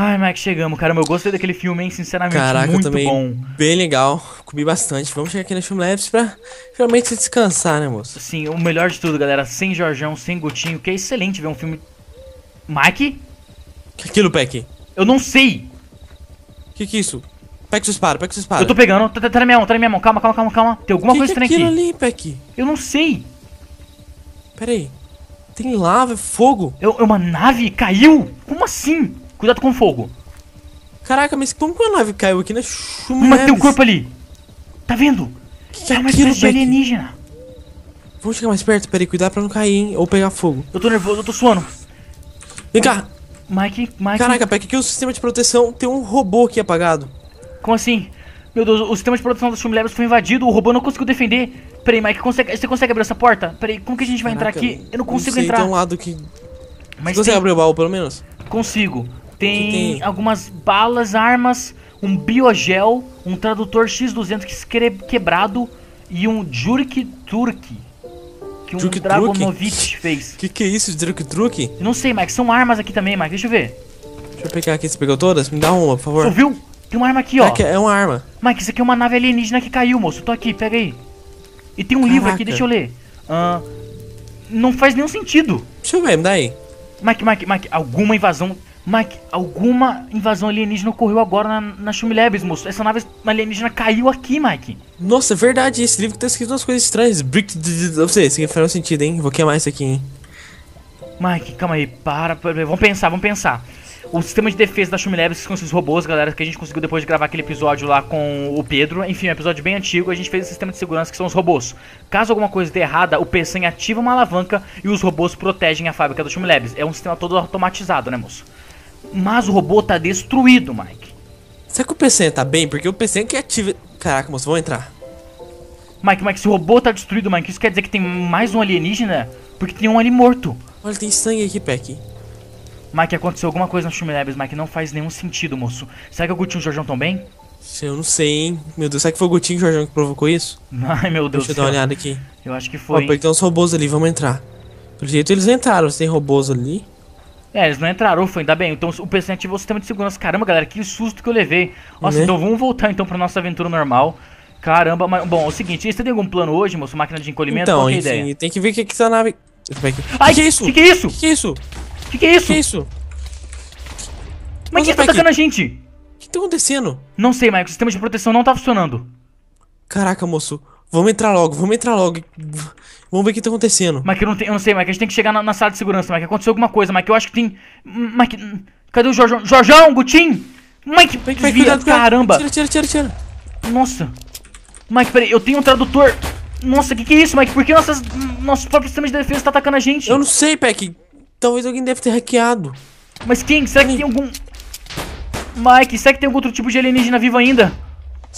Ai, Mike, é chegamos. Meu eu gostei daquele filme, hein? Sinceramente, Caraca, muito também bom. Bem legal. Comi bastante. Vamos chegar aqui no filme Labs pra realmente se descansar, né, moço? Sim, o melhor de tudo, galera. Sem Jorjão, sem Gutinho, que é excelente ver um filme. Mike? Que aquilo, Peck? Eu não sei! Que que é isso? Peck se espada, Peck sua espada. Eu tô pegando. Tá, tá, tá, na minha mão, tá na minha mão. Calma, calma, calma, calma. Tem alguma coisa é estranha aqui. ali, Peck? Eu não sei. Pera aí. Tem lava, fogo. É uma nave? Caiu? Como assim? Cuidado com o fogo. Caraca, mas como que a nave caiu aqui né? chumbo? Mas tem um corpo ali. Tá vendo? Que que é uma espécie de alienígena. Vamos chegar mais perto, peraí, cuidado pra não cair, hein? Ou pegar fogo. Eu tô nervoso, eu tô suando. Vem cá! Mike, Mike. Caraca, pega aqui o sistema de proteção. Tem um robô aqui apagado. Como assim? Meu Deus, o sistema de proteção dos Shumilevers foi invadido, o robô não conseguiu defender. Peraí, Mike, consegue, você consegue abrir essa porta? Peraí, como que a gente vai Caraca, entrar aqui? Eu não consigo não sei, entrar. Tem um lado que. Mas você tem... consegue abrir o baú, pelo menos? Consigo tem, tem, algumas balas, armas, um biogel, um tradutor X200 que quebrado e um Jurk Turk. Que um Druk Dragonovich fez. Que que é isso, Jurk Turk? Não sei, Mike. São armas aqui também, Mike. Deixa eu ver. Deixa eu pegar aqui. Você pegou todas? Me dá uma, por favor. Você viu? Tem uma arma aqui, ó. É, é uma arma. Mike, isso aqui é uma nave alienígena que caiu, moço. Tô aqui, pega aí. E tem um Caraca. livro aqui, deixa eu ler. Uh, não faz nenhum sentido. Deixa eu ver, me dá aí. Mike, Mike, Mike, alguma invasão Mike, alguma invasão alienígena ocorreu agora na, na Shumilebes, moço. Essa nave alienígena caiu aqui, Mike. Nossa, é verdade. Esse livro tá escrito umas coisas estranhas. Brick. Não sei, isso aqui faz sentido, hein? Vou queimar isso aqui, hein? Mike, calma aí. Para, para. Vamos pensar, vamos pensar. O sistema de defesa da Shumilebes com esses robôs, galera, que a gente conseguiu depois de gravar aquele episódio lá com o Pedro. Enfim, um episódio bem antigo. A gente fez o sistema de segurança que são os robôs. Caso alguma coisa dê errada, o PCM ativa uma alavanca e os robôs protegem a fábrica da Shumilebes. É um sistema todo automatizado, né, moço? Mas o robô tá destruído, Mike. Será que o PC tá bem? Porque o PC é que ativa. Caraca, moço, vamos entrar. Mike, Mike, se o robô tá destruído, Mike, isso quer dizer que tem mais um alienígena? Porque tem um ali morto. Olha, tem sangue aqui, Peck. Mike, aconteceu alguma coisa na Chumilebes, Mike. Não faz nenhum sentido, moço. Será que o Gutinho e o Jorjão estão bem? Eu não sei, hein? Meu Deus, será que foi o Gutinho e o Jorjão que provocou isso? Ai, meu Deus. Deixa eu dar uma olhada aqui. Eu acho que foi. Ó, tem uns robôs ali, vamos entrar. Pelo jeito eles entraram, tem robôs ali. É, eles não entraram, foi ainda bem. Então o PC ativou o sistema de segurança. Caramba, galera, que susto que eu levei. Nossa, uhum. então vamos voltar então pra nossa aventura normal. Caramba, mas bom, é o seguinte, você tem algum plano hoje, moço? Máquina de encolhimento? Então, Qual é ideia? tem que ver o que, que essa tá nave. Ai, que, é isso? Que que é isso? Que que é isso? Que que é isso? Que que é isso? Mas quem tá atacando a gente? O que tá acontecendo? Não sei, Michael. O sistema de proteção não tá funcionando. Caraca, moço. Vamos entrar logo, vamos entrar logo. Vamos ver o que tá acontecendo. Mas que não tem, eu não sei, mas que a gente tem que chegar na, na sala de segurança, mas que aconteceu alguma coisa, mas que eu acho que tem. Mas que, cadê o Jorjão? Jorjão, Gutim? Mike, Mike desvia, cuidado, caramba. Tira, tira, tira, tira. Nossa. Mike, peraí, eu tenho um tradutor. Nossa, o que, que é isso, Mike? Por que nossas, nossos próprios sistemas de defesa tá atacando a gente? Eu não sei, Peck. Talvez alguém deve ter hackeado. Mas quem? Será que tem algum... Mike, será que tem algum outro tipo de alienígena vivo ainda?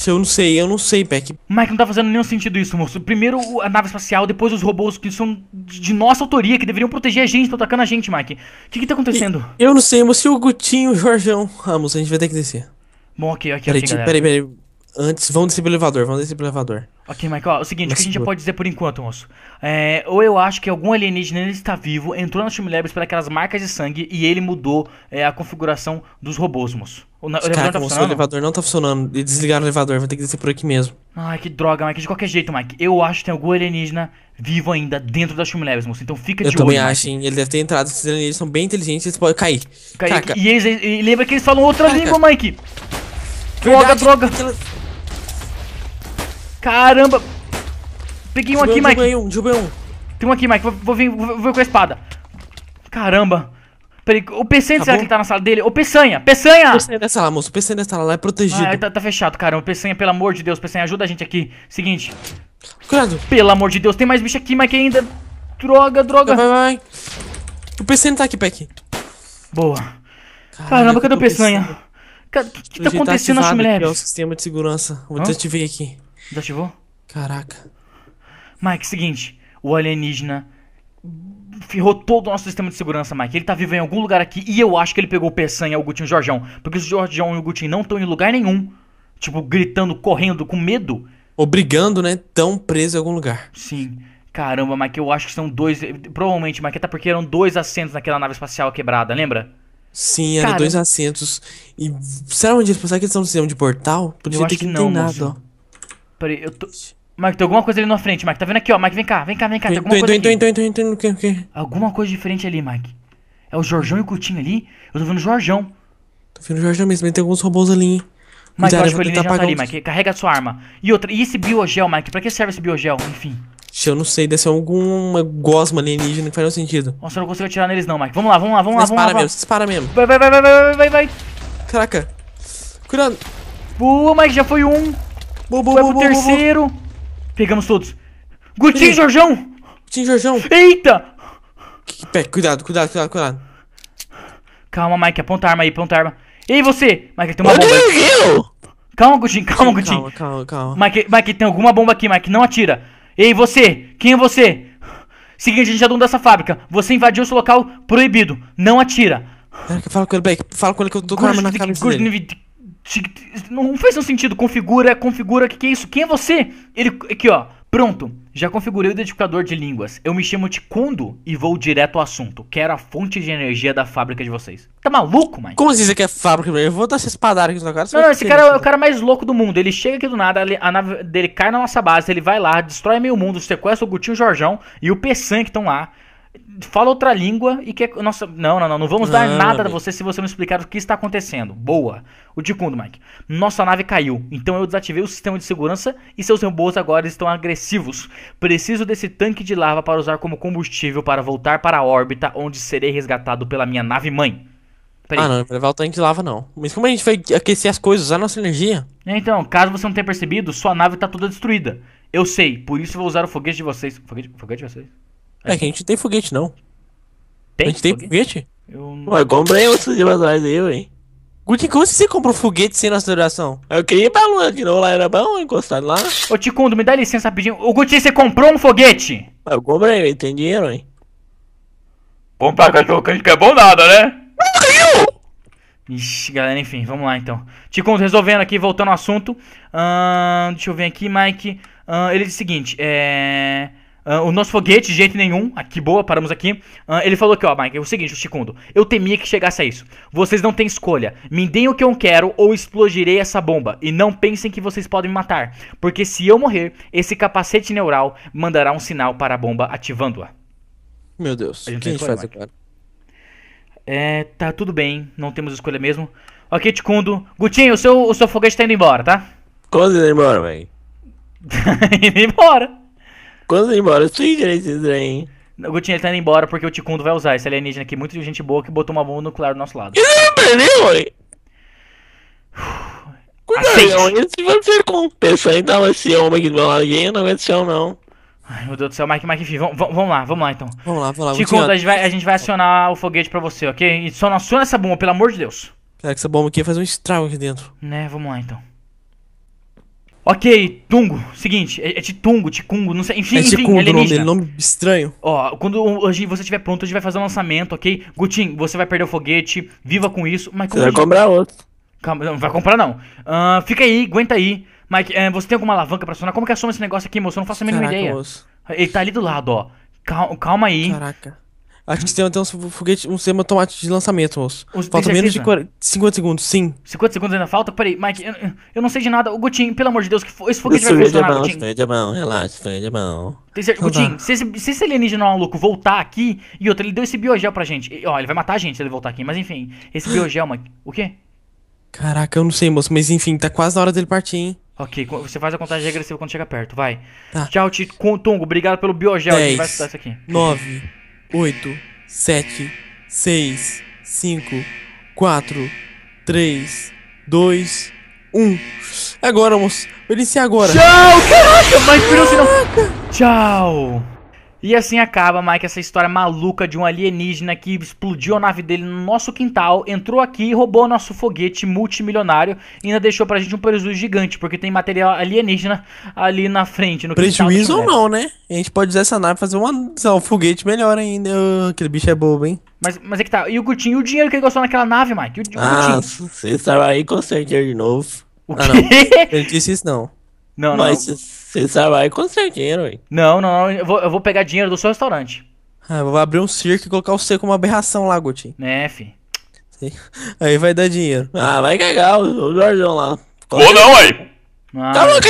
Se eu não sei, eu não sei, Peck. Mike, não tá fazendo nenhum sentido isso, moço. Primeiro a nave espacial, depois os robôs que são de nossa autoria, que deveriam proteger a gente, estão atacando a gente, Mike. O que que tá acontecendo? eu não sei, moço. E o Gutinho e o Jorgão. Ah, moço, a gente vai ter que descer. Bom, ok, ok, peraí, okay, galera. Peraí, peraí. Antes, vão descer pelo elevador, vão descer pelo elevador. Ok, Michael, ó, é o seguinte, o que a gente já pode dizer por enquanto, moço? É, ou eu acho que algum alienígena está vivo, entrou na Time Labs marcas de sangue e ele mudou é, a configuração dos robôs, moço. O, o Caraca, tá moço, o elevador não tá funcionando. E desligaram o elevador, vão ter que descer por aqui mesmo. Ai, que droga, Mike. De qualquer jeito, Mike, eu acho que tem algum alienígena vivo ainda dentro da Shroom Labs, moço. Então fica de olho. Eu também acho, hein. Ele deve ter entrado. Esses alienígenas são bem inteligentes, eles podem cair. Cair. E, eles, e lembra que eles falam outra Caraca. língua, Mike. Droga, Verdade. droga. Caramba! Peguei um aqui, Mike. Derrubei um, derrubei um. Tem um aqui, Mike. Vou, vou, vir, vou, vou com a espada. Caramba. Peraí, o Peçanha, tá será que ele tá na sala dele? Ô, Peçanha! Peçanha! Peçanha é nessa lá, moço. O é nessa sala. lá é protegido. Ah, tá, tá fechado, caramba. Peçanha, pelo amor de Deus. Peçanha, ajuda a gente aqui. Seguinte. Cuidado. Pelo amor de Deus. Tem mais bicho aqui, Mike, ainda. Droga, droga. Vai, vai, vai. O Peçanha tá aqui, Peck. Boa. Caramba, caramba cadê o Peçanha? O que, que tá, tá acontecendo, acho, mulheres? o sistema de segurança. Vou te desativar aqui. Desativou? Caraca. Mike, seguinte. O alienígena ferrou todo o nosso sistema de segurança, Mike. Ele tá vivo em algum lugar aqui e eu acho que ele pegou o Peçanha, o Gutinho e o Jorjão. Porque o Jorjão e o Gutinho não estão em lugar nenhum. Tipo, gritando, correndo, com medo. Obrigando, né? Tão preso em algum lugar. Sim. Caramba, Mike, eu acho que são dois. Provavelmente, Mike, até tá porque eram dois assentos naquela nave espacial quebrada, lembra? Sim, eram dois assentos. E será onde eles pensaram que eles estão no sistema de portal? Podia eu ter acho que, que não, nada, ó. Peraí, eu tô. Mike, tem alguma coisa ali na frente, Mike. Tá vendo aqui, ó? Mike, vem cá, vem cá, vem cá. Tem alguma coisa aqui. Alguma coisa diferente ali, Mike. É o Jorjão e o Coutinho ali. Eu tô vendo o Jorjão. Tô vendo o Jorjão mesmo, tem alguns robôs ali, hein? Mike, eu acho que ele já tá ali, Mike. Carrega a sua arma. E outra, e esse biogel, Mike? Pra que serve esse biogel? Enfim. Eu não sei, deve ser alguma gosma alienígena que faz sentido. Nossa, eu não consigo atirar neles não, Mike. Vamos lá, vamos lá, vamos lá, vamos lá. Mesmo, dispara mesmo. Vai, vai, vai, vai, vai, vai, vai. Caraca. Cuidado. Boa, Mike, já foi um. Boa, boa, Foi boa, terceiro. Pegamos todos. Gutinho, Jorjão! Gutinho, Jorjão! Eita! Pera, cuidado, cuidado, cuidado, cuidado. Calma, Mike, aponta a arma aí, aponta a arma. Ei, você! Mike, tem uma bomba. Eu calma, Gutinho, calma, Gutinho. Calma, calma, calma. Mike, Mike, tem alguma bomba aqui, Mike, não atira. Ei, você! Quem é você? Seguinte, a gente é dono dessa fábrica. Você invadiu seu local proibido. Não atira. Fala com ele, Blake. Fala com ele que eu tô com a arma na cabeça dele. Não fez um sentido. Configura, configura, o que, que é isso? Quem é você? Ele. Aqui, ó. Pronto, já configurei o identificador de línguas. Eu me chamo de e vou direto ao assunto. Quero a fonte de energia da fábrica de vocês. Tá maluco, mãe? Como assim que é fábrica? Eu vou dar essa espadada aqui no cara. Não, não, esse cara é o cara mais louco do mundo. Ele chega aqui do nada, a nave dele cai na nossa base, ele vai lá, destrói meio mundo, sequestra o Gutinho e Jorjão e o Pessan que estão lá fala outra língua e quer. Nossa, não, não, não. Não vamos dar não, nada a você se você não explicar o que está acontecendo. Boa. O Dicundo, Mike. Nossa nave caiu, então eu desativei o sistema de segurança e seus robôs agora estão agressivos. Preciso desse tanque de lava para usar como combustível para voltar para a órbita, onde serei resgatado pela minha nave mãe. Peraí. Ah, não, não levar o tanque de lava não. Mas como a gente vai aquecer as coisas, usar a nossa energia? É, então, caso você não tenha percebido, sua nave está toda destruída. Eu sei, por isso vou usar o foguete de vocês. Foguete, foguete de vocês? É que a gente não tem foguete, não. Tem a gente tem foguete? Eu não... Ué, comprei outros dia atrás aí, ué. Guti, como você comprou foguete sem nossa duração? Eu queria ir pra lua de novo, lá era bom, encostado lá. Ô, Ticundo, me dá licença rapidinho. Ô, Guti, você comprou um foguete? Eu comprei, ué, tem dinheiro, ué. Comprar cachorro quente que é bom nada, né? Ixi, galera, enfim, vamos lá então. Ticundo, resolvendo aqui, voltando ao assunto. Uh, deixa eu ver aqui, Mike. Uh, ele diz o seguinte: é. Uh, o nosso foguete, de jeito nenhum. que boa, paramos aqui. Uh, ele falou aqui, ó, Mike, é o seguinte, o segundo. Eu temia que chegasse a isso. Vocês não têm escolha. Me deem o que eu quero ou explodirei essa bomba. E não pensem que vocês podem me matar. Porque se eu morrer, esse capacete neural mandará um sinal para a bomba ativando-a. Meu Deus, o que a gente faz Mike? agora? É, tá tudo bem, não temos escolha mesmo. Ok, Ticundo. Gutinho, o seu, o seu foguete tá indo embora, tá? Quando ele embora, velho? indo embora. Quando ele embora, sim, sou esse trem. O Gutinho ele tá indo embora porque o Ticundo vai usar esse alienígena aqui, muito de gente boa, que botou uma bomba nuclear do nosso lado. Ele não perdeu, hein? Cuidado, esse vai ser compensa, então esse homem aqui do meu lado, ninguém não aguenta céu, não. Ai, meu Deus do céu, Mike, Mike, enfim, vamos, vamos lá, vamos lá então. Vamos lá, vamos lá. Ticundo, a, gente vai, a gente vai acionar o foguete pra você, ok? E só não aciona essa bomba, pelo amor de Deus. Cara, que essa bomba aqui fazer um estrago aqui dentro. Né, vamos lá então. Ok, Tungo, seguinte, é, é Titungo, Ticungo, não sei, enfim, é enfim, É alienígena. Nome, nome estranho. Ó, quando hoje você estiver pronto, a gente vai fazer o um lançamento, ok? Gutin, você vai perder o foguete, viva com isso. Mas você vai comprar outro. Calma, não vai comprar não. Uh, fica aí, aguenta aí. Mike, uh, você tem alguma alavanca pra acionar? Como que assoma esse negócio aqui, moço? Eu não faço a mínima Caraca, ideia. Moço. Ele tá ali do lado, ó. Calma, calma aí. Caraca. A gente tem até um foguete, um sistema tomate de lançamento, moço. Faltam falta menos de 40, né? 50 segundos, sim. 50 segundos ainda falta? Peraí, Mike, eu, eu não sei de nada. O Gutinho, pelo amor de Deus, que fo esse foguete Isso, vai é funcionar, é bom, Gutinho. Isso é mão, relaxa, isso é mão. Gutinho, se esse, se esse alienígena é maluco voltar aqui... E outra, ele deu esse biogel pra gente. E, ó, ele vai matar a gente se ele voltar aqui, mas enfim. Esse biogel, Mike... O quê? Caraca, eu não sei, moço, mas enfim, tá quase na hora dele partir, hein? Ok, você faz a contagem regressiva quando chega perto, vai. Tá. Tchau, Tito Tungo, obrigado pelo biogel. Dez, a gente vai estudar isso aqui. 9, 8, 7, 6, 5, 4, 3, 2, 1. Agora, moço. Vai iniciar agora. Tchau, caraca. Mas, assim, caraca. Final. Tchau. E assim acaba, Mike, essa história maluca de um alienígena que explodiu a nave dele no nosso quintal, entrou aqui e roubou nosso foguete multimilionário e ainda deixou pra gente um prejuízo gigante, porque tem material alienígena ali na frente. No prejuízo ou não, né? A gente pode usar essa nave e fazer uma, um foguete melhor ainda. Oh, aquele bicho é bobo, hein? Mas, mas é que tá. E o Gutinho, e o dinheiro que ele gastou naquela nave, Mike? O, o ah, você estava aí com o de novo. O ah, quê? Não. Ele disse isso não. Não, mas, não. Você só vai seu dinheiro, velho. Não, não, não. Eu vou, eu vou pegar dinheiro do seu restaurante. Ah, vou abrir um circo e colocar o você como aberração lá, Gutinho. É, fi. Aí vai dar dinheiro. Ah, vai cagar o, o Jorjão lá. Ou não, aí. Tá louco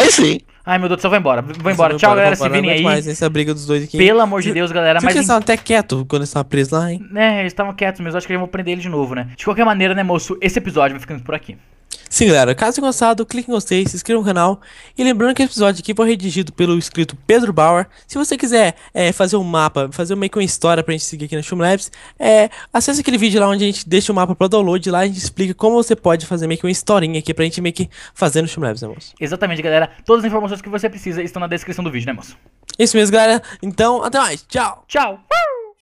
aí, Aí sim. Ai, meu Deus do céu, vai embora. Vai embora. Tchau, embora, galera. Se virem aí. Mais essa briga dos dois aqui. Pelo amor de Deus, galera. Mas que eles estavam até quietos quando eles estavam presos lá, hein? É, eles estavam quietos, mas eu acho que eles vão prender ele de novo, né? De qualquer maneira, né, moço? Esse episódio vai ficando por aqui. Sim, galera, caso tenham gostado, clique em gostei, se inscreva no canal. E lembrando que esse episódio aqui foi redigido pelo escrito Pedro Bauer. Se você quiser é, fazer um mapa, fazer meio que uma história pra gente seguir aqui na Shum Labs, é, acesse aquele vídeo lá onde a gente deixa o mapa para download. Lá a gente explica como você pode fazer meio que uma historinha aqui pra gente meio que fazer no Shum Labs, né, moço? Exatamente, galera. Todas as informações que você precisa estão na descrição do vídeo, né, moço? Isso mesmo, galera. Então, até mais. Tchau. Tchau.